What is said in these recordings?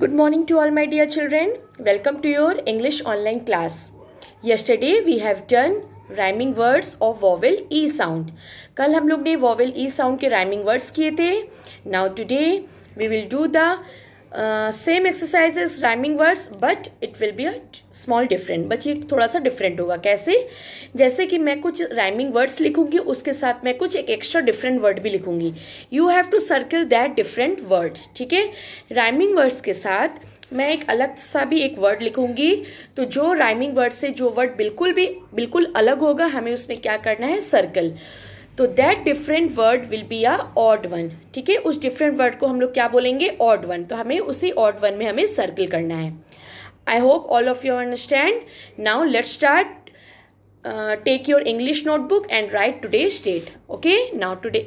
Good morning to all my dear children welcome to your English online class yesterday we have done rhyming words of vowel E sound कल हम लोग ने vowel E sound के rhyming words किए थे now today we will do the same exercise is rhyming words but it will be a small different but ये थोड़ा सा डिफरेंट होगा कैसे जैसे कि मैं कुछ राइमिंग वर्ड्स लिखूंगी उसके साथ मैं कुछ एक एक्स्ट्रा डिफरेंट वर्ड भी लिखूंगी you have to circle that different word ठीक है राइमिंग वर्ड्स के साथ मैं एक अलग सा भी एक वर्ड लिखूंगी तो जो राइमिंग वर्ड से जो वर्ड बिल्कुल भी बिल्कुल अलग होगा हमें उसमें क्या करना है सर्कल तो that different word will be a odd one ठीक है उस डिफरेंट वर्ड को हम लोग क्या बोलेंगे ऑड वन तो हमें उसी ऑड वन में हमें सर्कल करना है I hope all of you understand now let start take your English notebook and write today state okay now today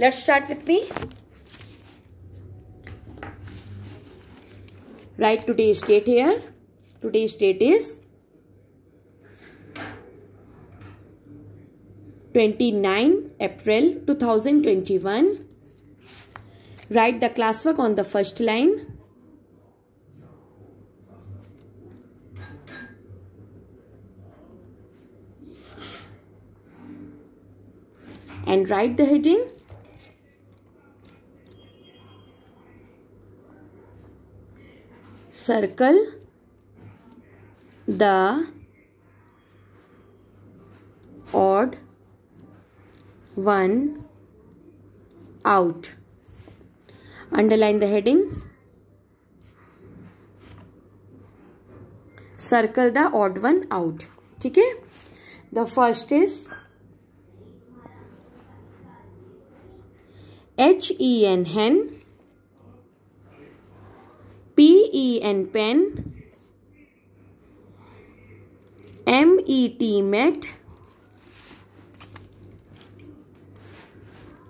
let start with me write today state here today state is 29 April 2021. Write the classwork on the first line. And write the heading. Circle the odd one out underline the heading circle the odd one out ठीक है the first is H E N hen P E N pen M E T met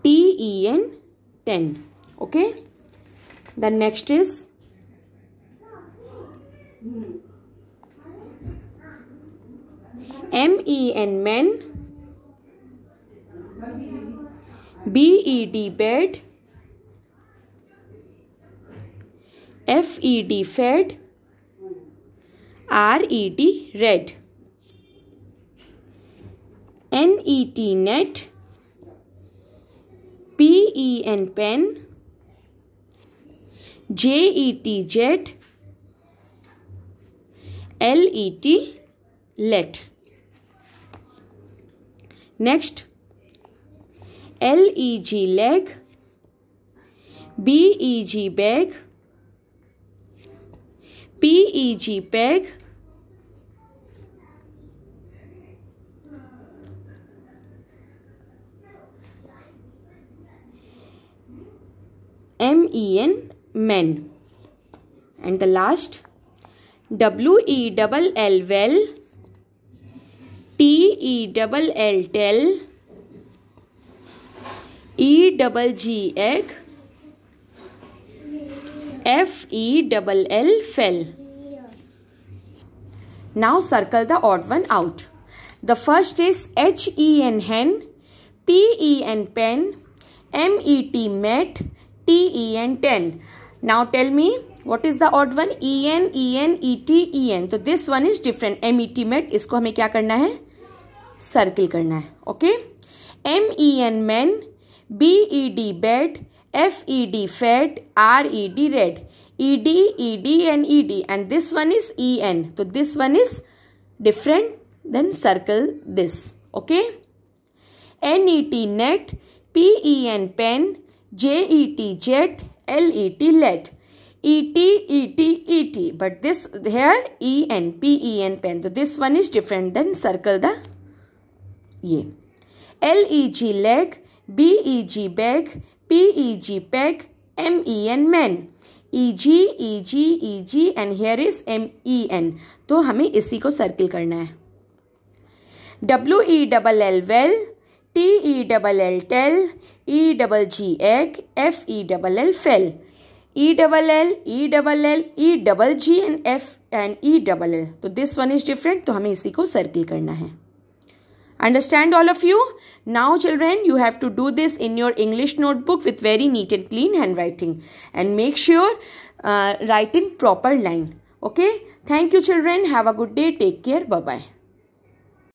T-E-N 10 okay the next is M-E-N men B-E-D bed F-E-D fed R-E-D red N-E-T net E N pen J E T jet L E T let next L E G leg B E G bag P E G peg M-E-N, men. And the last, W E W L well. T E W L tell. e double egg. fe double fell. Now circle the odd one out. The first is H-E-N, hen. P-E-N, pen. M-E-T, met. T E N 10 now tell me what is the odd one E N E N E T E N तो this one is different M E T met इसको हमें क्या करना है circle करना है okay M E N man B E D bed F E D fat R E D red E D E D N E D and this one is E N तो this one is different then circle this okay N E T net P E N pen J E T jet L E T let E T E T E T but this here E N P E N pen तो this one is different then circle the ये L E G leg B E G bag P E G peg M E N man E G E G E G N here is M E N तो हमें इसी को सर्किल करना है W E double L well T E double L tell E double ji egg F E double L fell E double L E double L E double G and F and E double L तो this one is different तो हमें इसी को सर्किल करना है understand all of you now children you have to do this in your English notebook with very neat and clean handwriting and make sure write in proper line okay thank you children have a good day take care bye bye